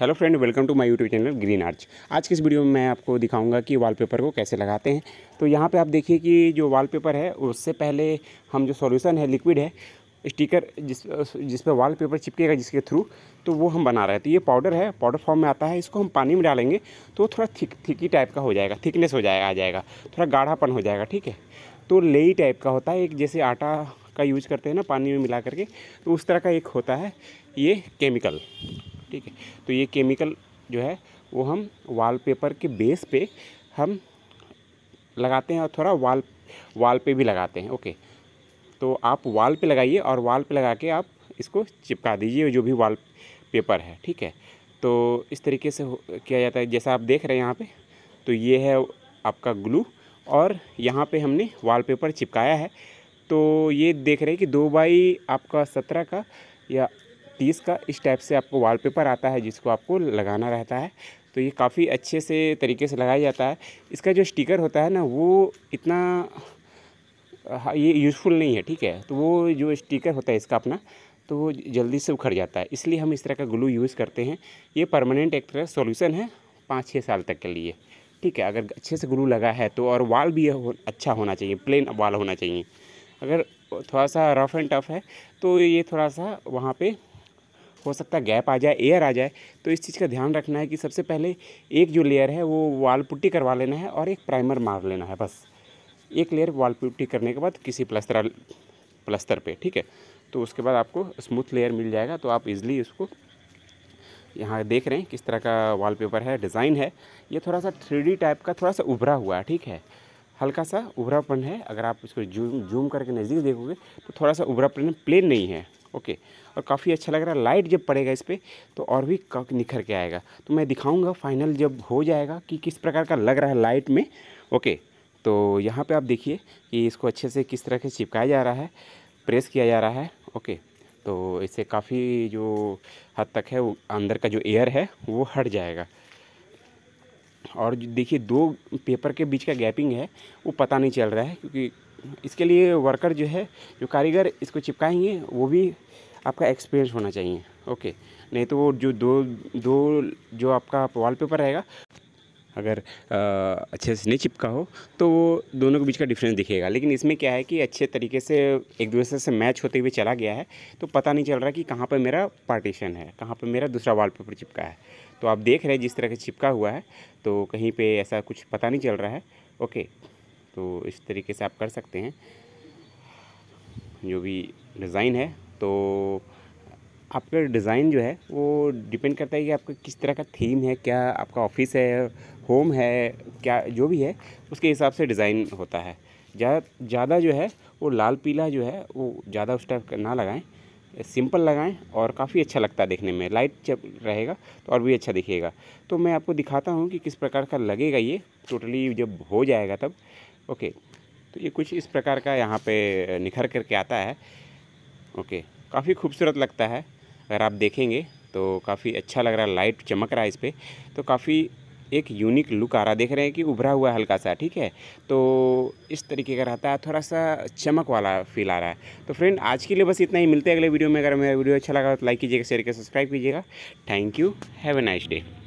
hello friend welcome to my YouTube channel Green Arch आज के इस वीडियो में मैं आपको दिखाऊंगा कि वॉलपेपर को कैसे लगाते हैं तो यहाँ पे आप देखिए कि जो वॉलपेपर है उससे पहले हम जो सॉल्यूशन है लिक्विड है स्टिकर जिस जिस पर वाल पेपर चिपकेगा जिसके थ्रू तो वो हम बना रहे थे तो ये पाउडर है पाउडर फॉर्म में आता है इसको हम पानी में डालेंगे तो थोड़ा थिक थिकी टाइप का हो जाएगा थिकनेस हो जाएगा आ जाएगा थोड़ा गाढ़ापन हो जाएगा ठीक है तो लेई टाइप का होता है एक जैसे आटा का यूज करते हैं ना पानी में मिला करके तो उस तरह का एक होता है ये केमिकल ठीक है तो ये केमिकल जो है वो हम वॉलपेपर के बेस पे हम लगाते हैं और थोड़ा वाल वाल पे भी लगाते हैं ओके तो आप वाल पे लगाइए और वाल पे लगा के आप इसको चिपका दीजिए जो भी वाल पेपर है ठीक है तो इस तरीके से किया जाता है जैसा आप देख रहे हैं यहाँ पे तो ये है आपका ग्लू और यहाँ पे हमने वॉलपेपर चिपकाया है तो ये देख रहे हैं कि दो बाई आपका सत्रह का या तीस का इस टाइप से आपको वॉलपेपर आता है जिसको आपको लगाना रहता है तो ये काफ़ी अच्छे से तरीके से लगाया जाता है इसका जो स्टिकर होता है ना वो इतना हाँ, ये यूज़फुल नहीं है ठीक है तो वो जो स्टिकर होता है इसका अपना तो वो जल्दी से उखड़ जाता है इसलिए हम इस तरह का ग्लू यूज़ करते हैं ये परमानेंट एक तरह सोल्यूसन है पाँच छः साल तक के लिए ठीक है अगर अच्छे से ग्लू लगा है तो और वाल भी हो, अच्छा होना चाहिए प्लेन वाल होना चाहिए अगर थोड़ा सा रफ एंड टफ है तो ये थोड़ा सा वहाँ पे हो सकता है गैप आ जाए एयर आ जाए तो इस चीज़ का ध्यान रखना है कि सबसे पहले एक जो लेयर है वो वाल पुट्टी करवा लेना है और एक प्राइमर मार लेना है बस एक लेयर वाल पुट्टी करने के बाद किसी प्लस्तर प्लस्तर पे ठीक है तो उसके बाद आपको स्मूथ लेयर मिल जाएगा तो आप इज़िली इसको यहाँ देख रहे हैं किस तरह का वॉलपेपर है डिज़ाइन है ये थोड़ा सा थ्री टाइप का थोड़ा सा उभरा हुआ है ठीक है हल्का सा उभरापन है अगर आप इसको जूम जूम करके नज़दीक देखोगे तो थोड़ा सा उभरापन प्लेन नहीं है ओके और काफ़ी अच्छा लग रहा है लाइट जब पड़ेगा इस पर तो और भी निखर के आएगा तो मैं दिखाऊंगा फाइनल जब हो जाएगा कि किस प्रकार का लग रहा है लाइट में ओके तो यहाँ पे आप देखिए कि इसको अच्छे से किस तरह से चिपकाया जा रहा है प्रेस किया जा रहा है ओके तो इससे काफ़ी जो हद तक है वो अंदर का जो एयर है वो हट जाएगा और देखिए दो पेपर के बीच का गैपिंग है वो पता नहीं चल रहा है क्योंकि इसके लिए वर्कर जो है जो कारीगर इसको चिपकाएंगे वो भी आपका एक्सपीरियंस होना चाहिए ओके नहीं तो वो जो दो दो जो आपका वॉलपेपर रहेगा अगर आ, अच्छे से नहीं चिपका हो तो वो दोनों के बीच का डिफरेंस दिखेगा लेकिन इसमें क्या है कि अच्छे तरीके से एक दूसरे से मैच होते हुए चला गया है तो पता नहीं चल रहा कि कहाँ पर मेरा पार्टीशन है कहाँ पर मेरा दूसरा वॉलपेपर चिपका है तो आप देख रहे हैं जिस तरह का चिपका हुआ है तो कहीं पर ऐसा कुछ पता नहीं चल रहा है ओके तो इस तरीके से आप कर सकते हैं जो भी डिज़ाइन है तो आपका डिज़ाइन जो है वो डिपेंड करता है कि आपका किस तरह का थीम है क्या आपका ऑफिस है होम है क्या जो भी है उसके हिसाब से डिज़ाइन होता है ज़्यादा ज़्यादा जो है वो लाल पीला जो है वो ज़्यादा उस टाइप का ना लगाएं सिंपल लगाएं और काफ़ी अच्छा लगता है देखने में लाइट जब रहेगा तो और भी अच्छा दिखेगा तो मैं आपको दिखाता हूँ कि किस प्रकार का लगेगा ये टोटली जब हो जाएगा तब ओके तो ये कुछ इस प्रकार का यहाँ पे निखर करके आता है ओके काफ़ी खूबसूरत लगता है अगर आप देखेंगे तो काफ़ी अच्छा लग रहा है लाइट चमक रहा है इस पर तो काफ़ी एक यूनिक लुक आ रहा देख रहे हैं कि उभरा हुआ हल्का सा ठीक है तो इस तरीके का रहता है थोड़ा सा चमक वाला फील आ रहा है तो फ्रेंड आज के लिए बस इतना ही मिलते हैं अगले वीडियो में अगर मेरा वीडियो अच्छा लगा तो लाइक कीजिएगा शेयर कीजिएगा सब्सक्राइब कीजिएगा thank you have a nice day